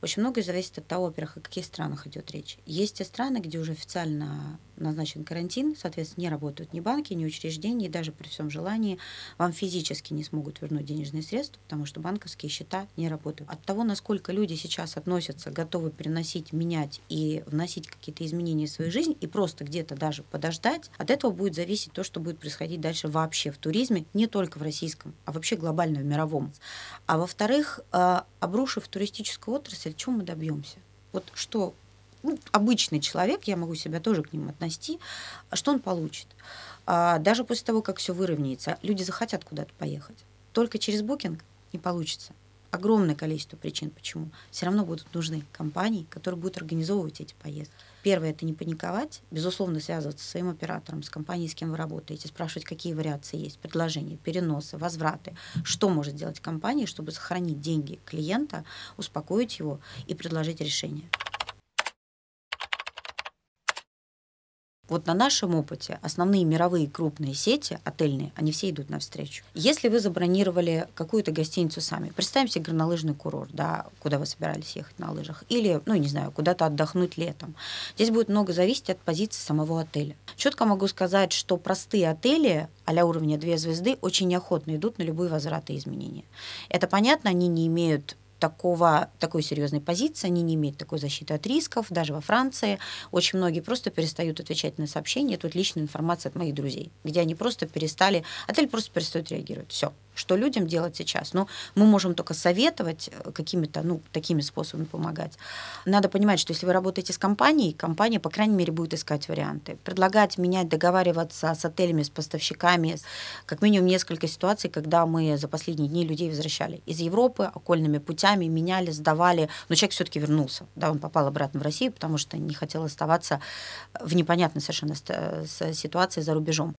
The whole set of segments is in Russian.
Очень многое зависит от того, во-первых, о каких странах идет речь. Есть те страны, где уже официально назначен карантин, соответственно, не работают ни банки, ни учреждения, и даже при всем желании вам физически не смогут вернуть денежные средства, потому что банковские счета не работают. От того, насколько люди сейчас относятся, готовы приносить менять и вносить какие-то изменения в свою жизнь, и просто где-то даже подождать, от этого будет зависеть то, что будет происходить дальше вообще в туризме, не только в российском, а вообще глобально в мировом. А во-вторых, э, обрушив туристическую отрасль, мысль, чего мы добьемся. Вот что ну, обычный человек, я могу себя тоже к ним относить, что он получит. А, даже после того, как все выровняется, люди захотят куда-то поехать. Только через букинг не получится огромное количество причин, почему все равно будут нужны компании, которые будут организовывать эти поездки. Первое – это не паниковать, безусловно, связываться с своим оператором, с компанией, с кем вы работаете, спрашивать, какие вариации есть, предложения, переносы, возвраты, что может делать компания, чтобы сохранить деньги клиента, успокоить его и предложить решение. Вот на нашем опыте основные мировые крупные сети отельные, они все идут навстречу. Если вы забронировали какую-то гостиницу сами, представим себе горнолыжный курорт, да, куда вы собирались ехать на лыжах, или, ну, не знаю, куда-то отдохнуть летом. Здесь будет много зависеть от позиции самого отеля. Четко могу сказать, что простые отели а уровня 2 звезды очень неохотно идут на любые возвраты и изменения. Это понятно, они не имеют такого, такой серьезной позиции, они не имеют такой защиты от рисков, даже во Франции. Очень многие просто перестают отвечать на сообщения, тут личная информация от моих друзей, где они просто перестали, отель просто перестает реагировать, все, что людям делать сейчас? Ну, мы можем только советовать э, какими-то, ну, такими способами помогать. Надо понимать, что если вы работаете с компанией, компания, по крайней мере, будет искать варианты. Предлагать, менять, договариваться с отелями, с поставщиками. Как минимум несколько ситуаций, когда мы за последние дни людей возвращали из Европы окольными путями, меняли, сдавали. Но человек все-таки вернулся. Да, он попал обратно в Россию, потому что не хотел оставаться в непонятной совершенно э, ситуации за рубежом.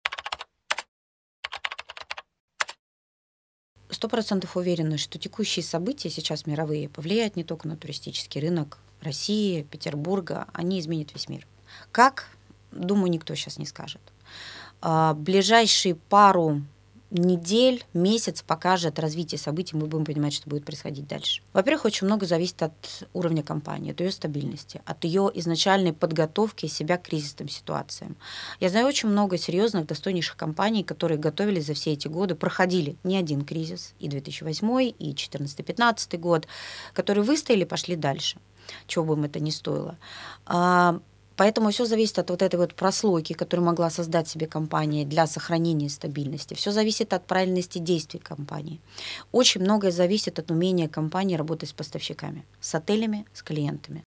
процентов уверена, что текущие события сейчас мировые повлияют не только на туристический рынок России, Петербурга, они изменят весь мир. Как? Думаю, никто сейчас не скажет. А, ближайшие пару недель, месяц покажет развитие событий, мы будем понимать, что будет происходить дальше. Во-первых, очень много зависит от уровня компании, от ее стабильности, от ее изначальной подготовки себя к кризисным ситуациям. Я знаю очень много серьезных, достойнейших компаний, которые готовились за все эти годы, проходили не один кризис, и 2008, и 2014-2015 год, которые выстояли, пошли дальше, чего бы им это ни стоило. А, Поэтому все зависит от вот этой вот прослойки, которую могла создать себе компания для сохранения стабильности. Все зависит от правильности действий компании. Очень многое зависит от умения компании работать с поставщиками, с отелями, с клиентами.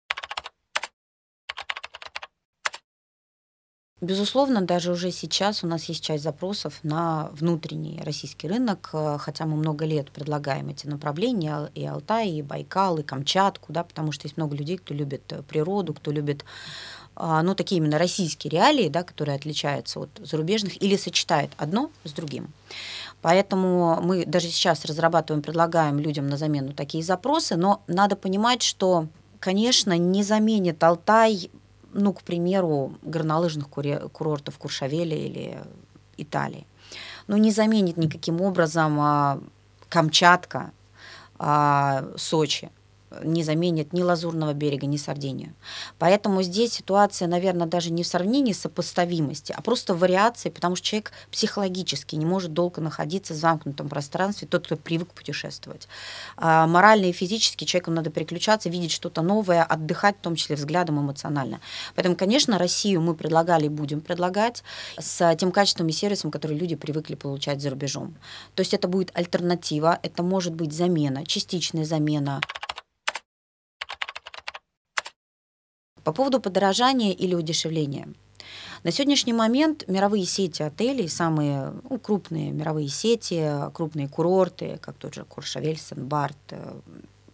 Безусловно, даже уже сейчас у нас есть часть запросов на внутренний российский рынок, э, хотя мы много лет предлагаем эти направления, и Алтай, и Байкал, и Камчатку, да, потому что есть много людей, кто любит э, природу, кто любит а, ну, такие именно российские реалии, да, которые отличаются от зарубежных или сочетает одно с другим. Поэтому мы даже сейчас разрабатываем, предлагаем людям на замену такие запросы, но надо понимать, что, конечно, не заменит Алтай, ну, к примеру, горнолыжных курортов Куршавели или Италии. Ну, не заменит никаким образом а, Камчатка, а, Сочи – не заменит ни Лазурного берега, ни Сардинию. Поэтому здесь ситуация, наверное, даже не в сравнении сопоставимости, а просто в вариации, потому что человек психологически не может долго находиться в замкнутом пространстве, тот, кто привык путешествовать. А морально и физически человеку надо переключаться, видеть что-то новое, отдыхать, в том числе взглядом эмоционально. Поэтому, конечно, Россию мы предлагали и будем предлагать с тем качеством и сервисом, который люди привыкли получать за рубежом. То есть это будет альтернатива, это может быть замена, частичная замена. По поводу подорожания или удешевления. На сегодняшний момент мировые сети отелей, самые ну, крупные мировые сети, крупные курорты, как тот же Куршавель, барт э,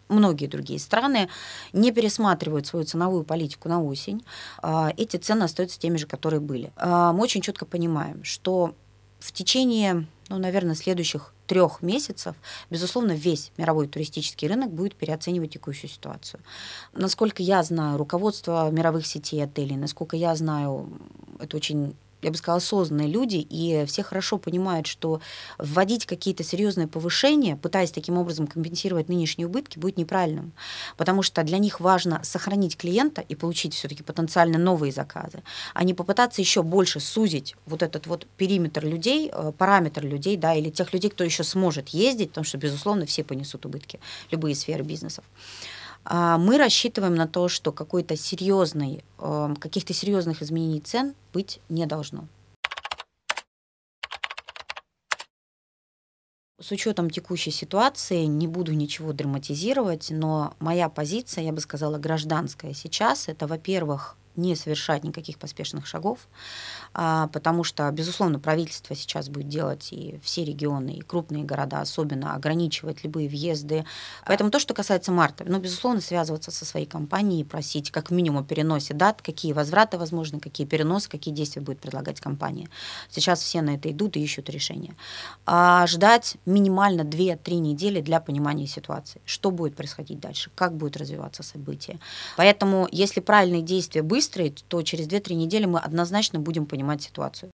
многие другие страны не пересматривают свою ценовую политику на осень. А, эти цены остаются теми же, которые были. А, мы очень четко понимаем, что в течение ну, наверное, следующих трех месяцев, безусловно, весь мировой туристический рынок будет переоценивать текущую ситуацию. Насколько я знаю руководство мировых сетей отелей, насколько я знаю, это очень я бы сказала, осознанные люди, и все хорошо понимают, что вводить какие-то серьезные повышения, пытаясь таким образом компенсировать нынешние убытки, будет неправильным, потому что для них важно сохранить клиента и получить все-таки потенциально новые заказы, а не попытаться еще больше сузить вот этот вот периметр людей, э, параметр людей, да, или тех людей, кто еще сможет ездить, потому что, безусловно, все понесут убытки, любые сферы бизнесов. А, мы рассчитываем на то, что какой-то серьезный, эм, каких-то серьезных изменений цен быть не должно. С учетом текущей ситуации не буду ничего драматизировать, но моя позиция, я бы сказала, гражданская сейчас, это, во-первых, не совершать никаких поспешных шагов, а, потому что, безусловно, правительство сейчас будет делать и все регионы, и крупные города особенно ограничивать любые въезды. Поэтому то, что касается марта, ну, безусловно, связываться со своей компанией просить как минимум о переносе дат, какие возвраты возможны, какие переносы, какие действия будет предлагать компания. Сейчас все на это идут и ищут решение. А ждать минимально 2-3 недели для понимания ситуации, что будет происходить дальше, как будет развиваться событие. Поэтому, если правильные действия быстро, выстроить, то через 2-3 недели мы однозначно будем понимать ситуацию.